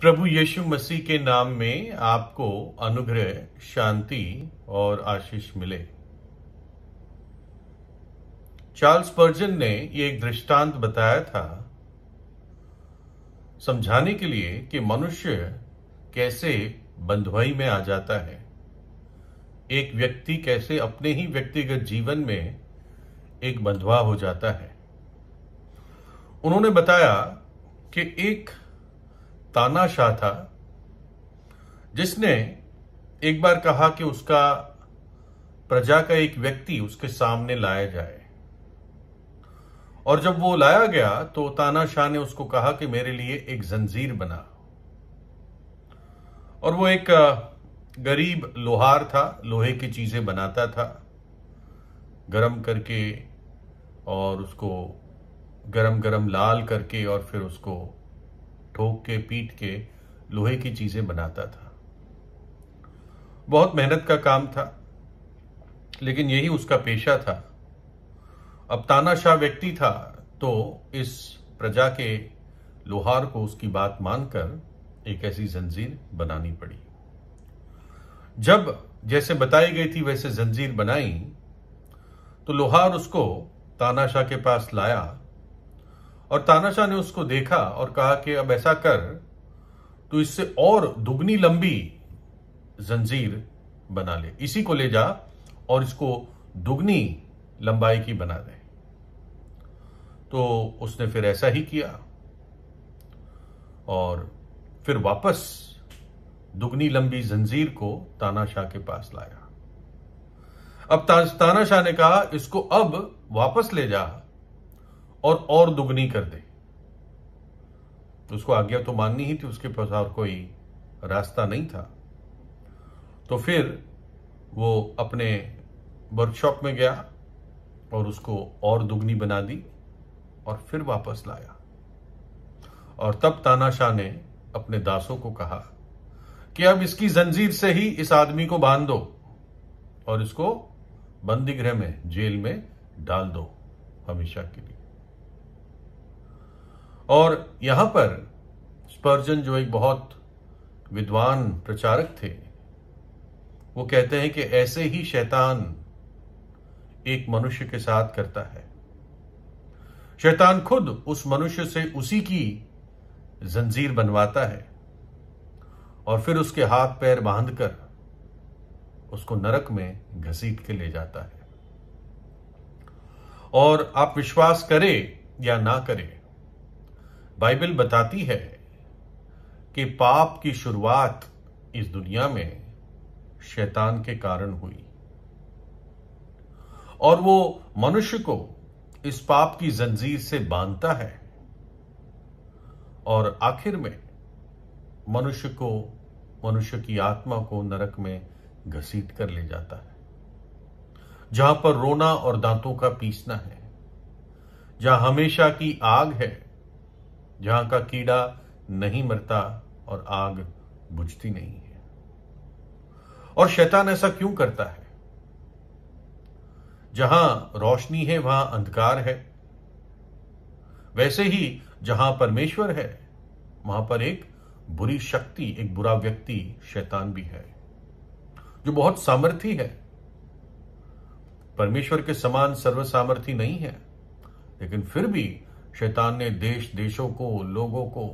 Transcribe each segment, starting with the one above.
प्रभु यीशु मसीह के नाम में आपको अनुग्रह शांति और आशीष मिले चार्ल्स पर्जन ने यह एक दृष्टांत बताया था समझाने के लिए कि मनुष्य कैसे बंधुआई में आ जाता है एक व्यक्ति कैसे अपने ही व्यक्तिगत जीवन में एक बंधुआ हो जाता है उन्होंने बताया कि एक तानाशाह था जिसने एक बार कहा कि उसका प्रजा का एक व्यक्ति उसके सामने लाया जाए और जब वो लाया गया तो तानाशाह ने उसको कहा कि मेरे लिए एक जंजीर बना और वो एक गरीब लोहार था लोहे की चीजें बनाता था गरम करके और उसको गरम गरम लाल करके और फिर उसको ठोक के पीट के लोहे की चीजें बनाता था बहुत मेहनत का काम था लेकिन यही उसका पेशा था अब तानाशाह व्यक्ति था तो इस प्रजा के लोहार को उसकी बात मानकर एक ऐसी जंजीर बनानी पड़ी जब जैसे बताई गई थी वैसे जंजीर बनाई तो लोहार उसको तानाशाह के पास लाया और तानाशाह ने उसको देखा और कहा कि अब ऐसा कर तो इससे और दुगनी लंबी जंजीर बना ले इसी को ले जा और इसको दुगनी लंबाई की बना दे तो उसने फिर ऐसा ही किया और फिर वापस दुगनी लंबी जंजीर को तानाशाह के पास लाया अब तानाशाह ने कहा इसको अब वापस ले जा और और दुगनी कर दे तो उसको आज्ञा तो माननी ही थी उसके पास और कोई रास्ता नहीं था तो फिर वो अपने वर्कशॉप में गया और उसको और दुगनी बना दी और फिर वापस लाया और तब तानाशाह ने अपने दासों को कहा कि अब इसकी जंजीर से ही इस आदमी को बांध दो और इसको बंदीगृह में जेल में डाल दो हमेशा के लिए और यहाँ पर स्पर्जन जो एक बहुत विद्वान प्रचारक थे वो कहते हैं कि ऐसे ही शैतान एक मनुष्य के साथ करता है शैतान खुद उस मनुष्य से उसी की जंजीर बनवाता है और फिर उसके हाथ पैर बांधकर उसको नरक में घसीट के ले जाता है और आप विश्वास करें या ना करें बाइबल बताती है कि पाप की शुरुआत इस दुनिया में शैतान के कारण हुई और वो मनुष्य को इस पाप की जंजीर से बांधता है और आखिर में मनुष्य को मनुष्य की आत्मा को नरक में घसीट कर ले जाता है जहां पर रोना और दांतों का पीसना है जहां हमेशा की आग है जहां का कीड़ा नहीं मरता और आग बुझती नहीं है और शैतान ऐसा क्यों करता है जहां रोशनी है वहां अंधकार है वैसे ही जहां परमेश्वर है वहां पर एक बुरी शक्ति एक बुरा व्यक्ति शैतान भी है जो बहुत सामर्थी है परमेश्वर के समान सर्वसामर्थी नहीं है लेकिन फिर भी शैतान ने देश देशों को लोगों को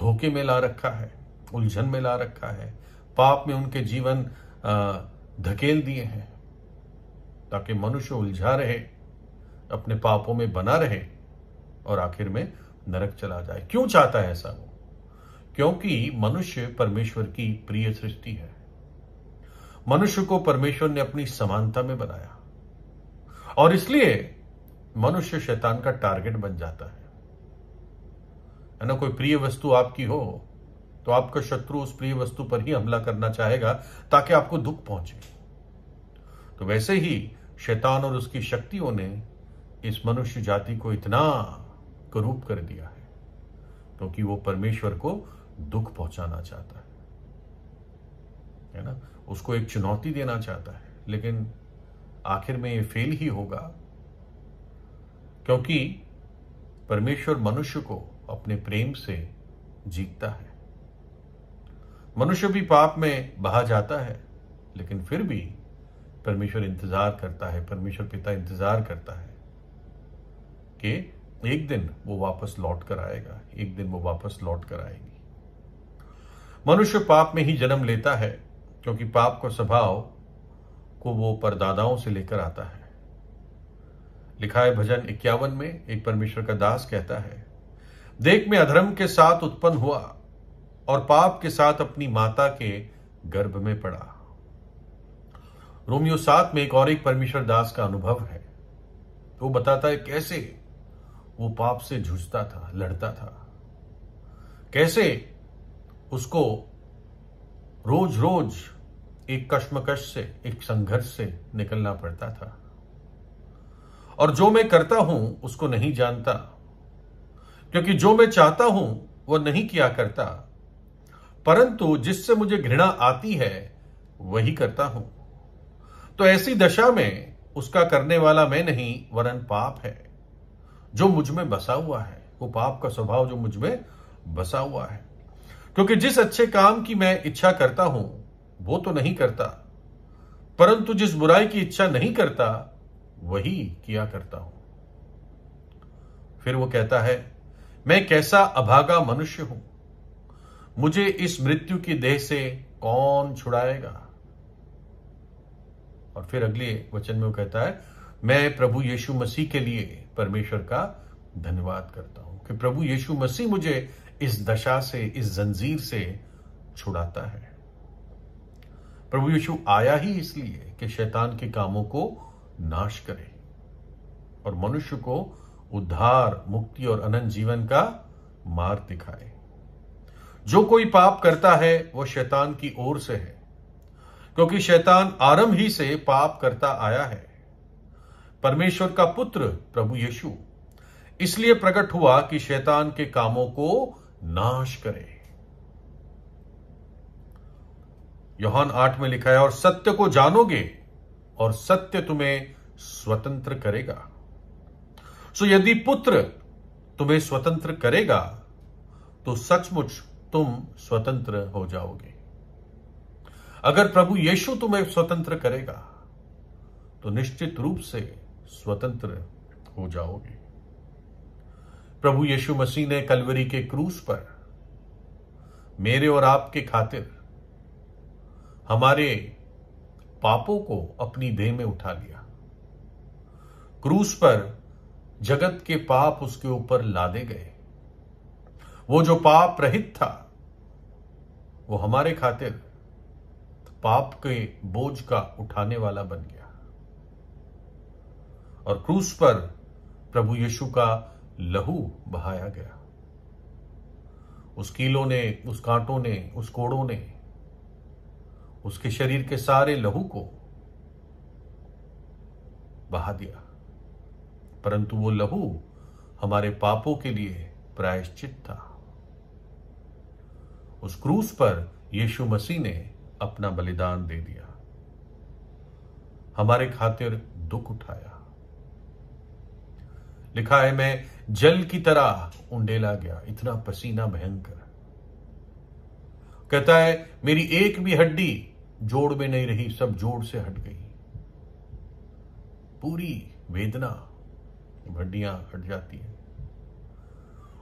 धोखे में ला रखा है उलझन में ला रखा है पाप में उनके जीवन धकेल दिए हैं ताकि मनुष्य उलझा रहे अपने पापों में बना रहे और आखिर में नरक चला जाए क्यों चाहता है ऐसा वो क्योंकि मनुष्य परमेश्वर की प्रिय सृष्टि है मनुष्य को परमेश्वर ने अपनी समानता में बनाया और इसलिए मनुष्य शैतान का टारगेट बन जाता है है ना कोई प्रिय वस्तु आपकी हो तो आपका शत्रु उस प्रिय वस्तु पर ही हमला करना चाहेगा ताकि आपको दुख पहुंचे तो वैसे ही शैतान और उसकी शक्तियों ने इस मनुष्य जाति को इतना करूप कर दिया है क्योंकि तो वो परमेश्वर को दुख पहुंचाना चाहता है है ना उसको एक चुनौती देना चाहता है लेकिन आखिर में ये फेल ही होगा क्योंकि परमेश्वर मनुष्य को अपने प्रेम से जीतता है मनुष्य भी पाप में बहा जाता है लेकिन फिर भी परमेश्वर इंतजार करता है परमेश्वर पिता इंतजार करता है कि एक दिन वो वापस लौट कर आएगा एक दिन वो वापस लौट कर आएगी मनुष्य पाप में ही जन्म लेता है क्योंकि पाप का स्वभाव को वो परदादाओं से लेकर आता है लिखा है भजन इक्यावन में एक परमेश्वर का दास कहता है देख मैं अधर्म के साथ उत्पन्न हुआ और पाप के साथ अपनी माता के गर्भ में पड़ा रोमियो सात में एक और एक परमेश्वर दास का अनुभव है वो बताता है कैसे वो पाप से जूझता था लड़ता था कैसे उसको रोज रोज एक कश्मकश से एक संघर्ष से निकलना पड़ता था और जो मैं करता हूं उसको नहीं जानता क्योंकि जो मैं चाहता हूं वह नहीं किया करता परंतु जिससे मुझे घृणा आती है वही करता हूं तो ऐसी दशा में उसका करने वाला मैं नहीं वरन पाप है जो मुझ में बसा हुआ है वो पाप का स्वभाव जो मुझ में बसा हुआ है क्योंकि जिस अच्छे काम की मैं इच्छा करता हूं वो तो नहीं करता परंतु जिस बुराई की इच्छा नहीं करता वही किया करता हूं फिर वो कहता है मैं कैसा अभागा मनुष्य हूं मुझे इस मृत्यु की देह से कौन छुड़ाएगा और फिर अगले वचन में वो कहता है मैं प्रभु यीशु मसीह के लिए परमेश्वर का धन्यवाद करता हूं कि प्रभु यीशु मसीह मुझे इस दशा से इस जंजीर से छुड़ाता है प्रभु यीशु आया ही इसलिए कि शैतान के कामों को नाश करे और मनुष्य को उद्धार मुक्ति और अनंत जीवन का मार्ग दिखाए जो कोई पाप करता है वह शैतान की ओर से है क्योंकि शैतान आरंभ ही से पाप करता आया है परमेश्वर का पुत्र प्रभु यीशु इसलिए प्रकट हुआ कि शैतान के कामों को नाश करे यौहान आठ में लिखा है और सत्य को जानोगे और सत्य तुम्हें स्वतंत्र करेगा सो यदि पुत्र तुम्हें स्वतंत्र करेगा तो सचमुच तुम स्वतंत्र हो जाओगे अगर प्रभु यीशु तुम्हें स्वतंत्र करेगा तो निश्चित रूप से स्वतंत्र हो जाओगे प्रभु यीशु मसीह ने कलवरी के क्रूस पर मेरे और आपके खातिर हमारे पापों को अपनी देह में उठा लिया क्रूस पर जगत के पाप उसके ऊपर लादे गए वो जो पाप रहित था वो हमारे खातिर पाप के बोझ का उठाने वाला बन गया और क्रूस पर प्रभु यीशु का लहू बहाया गया उस कीलों ने उस कांटों ने उस कोड़ों ने उसके शरीर के सारे लहू को बहा दिया परंतु वो लहू हमारे पापों के लिए प्रायश्चित था उस क्रूस पर यीशु मसीह ने अपना बलिदान दे दिया हमारे खातिर दुख उठाया लिखा है मैं जल की तरह उंडेला गया इतना पसीना भयंकर कहता है मेरी एक भी हड्डी जोड़ में नहीं रही सब जोड़ से हट गई पूरी वेदना हड्डियां हट जाती है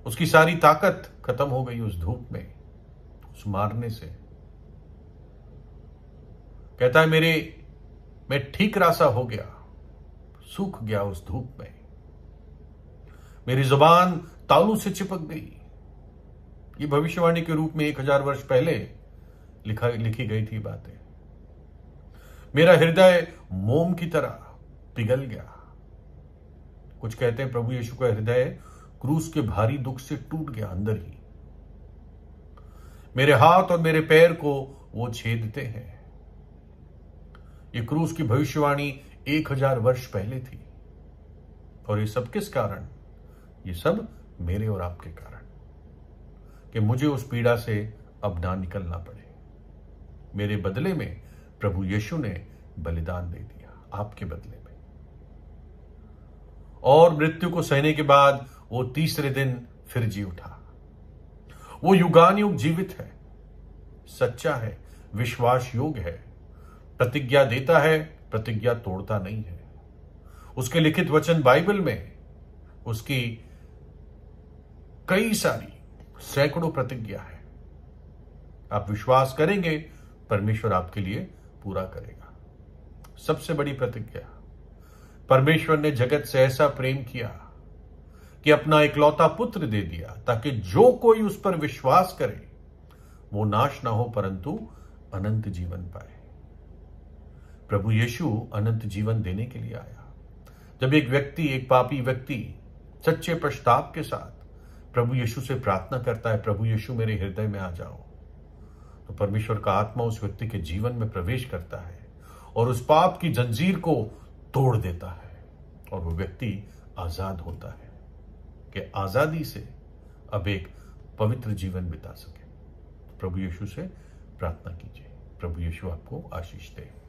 उसकी सारी ताकत खत्म हो गई उस धूप में उस मारने से कहता है मेरे मैं ठीक रासा हो गया सूख गया उस धूप में मेरी जुबान तालू से चिपक गई ये भविष्यवाणी के रूप में एक हजार वर्ष पहले लिखा लिखी गई थी बातें मेरा हृदय मोम की तरह पिघल गया कुछ कहते हैं प्रभु यीशु का हृदय क्रूस के भारी दुख से टूट गया अंदर ही मेरे हाथ और मेरे पैर को वो छेदते हैं ये क्रूस की भविष्यवाणी एक हजार वर्ष पहले थी और ये सब किस कारण ये सब मेरे और आपके कारण कि मुझे उस पीड़ा से अब ना निकलना पड़े मेरे बदले में प्रभु यीशु ने बलिदान दे दिया आपके बदले में और मृत्यु को सहने के बाद वो तीसरे दिन फिर जी उठा वो युगान युग जीवित है सच्चा है विश्वास योग है प्रतिज्ञा देता है प्रतिज्ञा तोड़ता नहीं है उसके लिखित वचन बाइबल में उसकी कई सारी सैकड़ों प्रतिज्ञा है आप विश्वास करेंगे परमेश्वर आपके लिए पूरा करेगा सबसे बड़ी प्रतिज्ञा परमेश्वर ने जगत से ऐसा प्रेम किया कि अपना इकलौता पुत्र दे दिया ताकि जो कोई उस पर विश्वास करे वो नाश ना हो परंतु अनंत जीवन पाए प्रभु यीशु अनंत जीवन देने के लिए आया जब एक व्यक्ति एक पापी व्यक्ति सच्चे पश्चाताप के साथ प्रभु यीशु से प्रार्थना करता है प्रभु यीशु मेरे हृदय में आ जाओ तो परमेश्वर का आत्मा उस व्यक्ति के जीवन में प्रवेश करता है और उस पाप की जंजीर को तोड़ देता है और वो व्यक्ति आजाद होता है कि आजादी से अब एक पवित्र जीवन बिता सके प्रभु यीशु से प्रार्थना कीजिए प्रभु यीशु आपको आशीष दें